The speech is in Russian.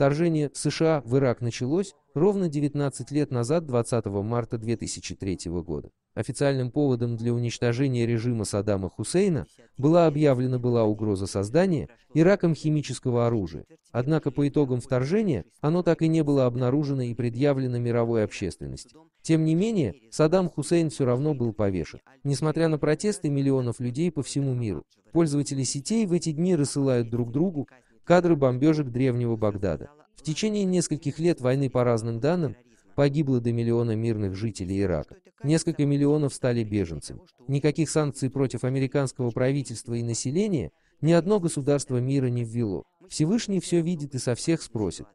Вторжение США в Ирак началось ровно 19 лет назад, 20 марта 2003 года. Официальным поводом для уничтожения режима Саддама Хусейна была объявлена была угроза создания Ираком химического оружия. Однако по итогам вторжения оно так и не было обнаружено и предъявлено мировой общественности. Тем не менее, Саддам Хусейн все равно был повешен, несмотря на протесты миллионов людей по всему миру. Пользователи сетей в эти дни рассылают друг другу кадры бомбежек древнего Багдада. В течение нескольких лет войны, по разным данным, погибло до миллиона мирных жителей Ирака. Несколько миллионов стали беженцами. Никаких санкций против американского правительства и населения ни одно государство мира не ввело. Всевышний все видит и со всех спросит.